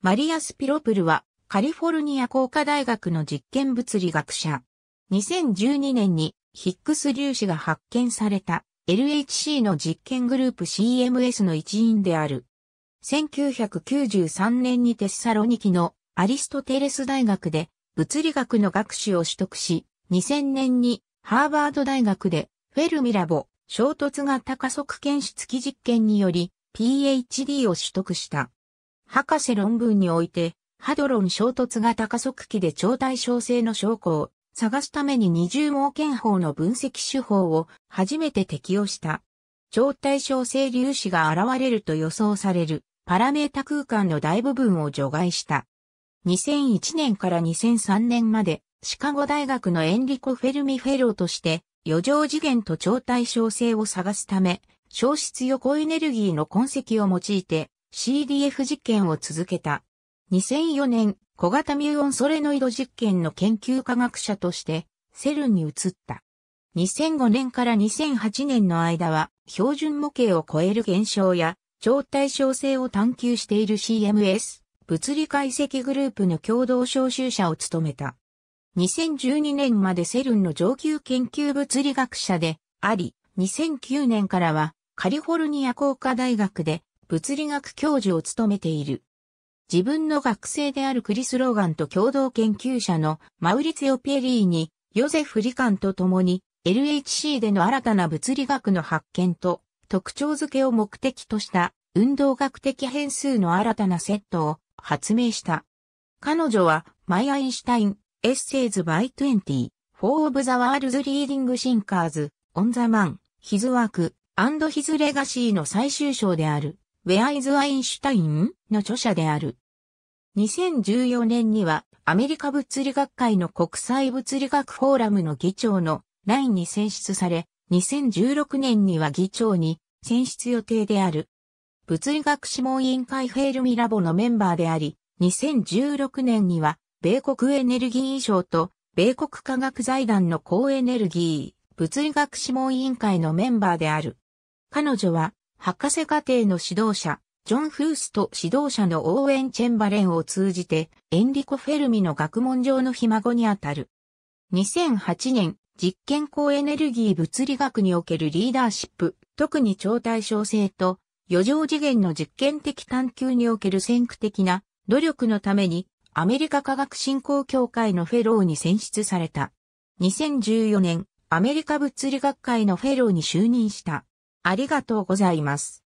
マリアス・ピロプルはカリフォルニア工科大学の実験物理学者。2012年にヒックス粒子が発見された LHC の実験グループ CMS の一員である。1993年にテッサロニキのアリストテレス大学で物理学の学士を取得し、2000年にハーバード大学でフェルミラボ衝突型加速検出器実験により PhD を取得した。博士論文において、ハドロン衝突型加速器で超対称性の証拠を探すために二重毛検法の分析手法を初めて適用した。超対称性粒子が現れると予想されるパラメータ空間の大部分を除外した。2001年から2003年までシカゴ大学のエンリコ・フェルミフェローとして余剰次元と超対称性を探すため消失横エネルギーの痕跡を用いて CDF 実験を続けた。2004年、小型ミューオンソレノイド実験の研究科学者として、セルンに移った。2005年から2008年の間は、標準模型を超える現象や、超対称性を探求している CMS、物理解析グループの共同招集者を務めた。2012年までセルンの上級研究物理学者であり、2009年からはカリフォルニア工科大学で物理学教授を務めている。自分の学生であるクリス・ローガンと共同研究者のマウリツィオ・ピエリーに、ヨゼフ・リカンと共に LHC での新たな物理学の発見と特徴づけを目的とした運動学的変数の新たなセットを発明した。彼女はマイ・アインシュタイン、エッセイズ・バイ・エンティ、フォー・オブ・ザ・ワールズ・リーディング・シンカーズ、オン・ザ・マン、ヒズ・ワーク、アンド・ヒズ・レガシーの最終章である。ベアイズアインシュタインの著者である。2014年にはアメリカ物理学会の国際物理学フォーラムの議長のラインに選出され、2016年には議長に選出予定である。物理学諮問委員会フェールミラボのメンバーであり、2016年には米国エネルギー賞と米国科学財団の高エネルギー物理学諮問委員会のメンバーである。彼女は博士課程の指導者、ジョン・フースト指導者のオーン・チェンバレンを通じて、エンリコ・フェルミの学問上のひ孫にあたる。2008年、実験高エネルギー物理学におけるリーダーシップ、特に超対称性と、余剰次元の実験的探求における先駆的な努力のために、アメリカ科学振興協会のフェローに選出された。2014年、アメリカ物理学会のフェローに就任した。ありがとうございます。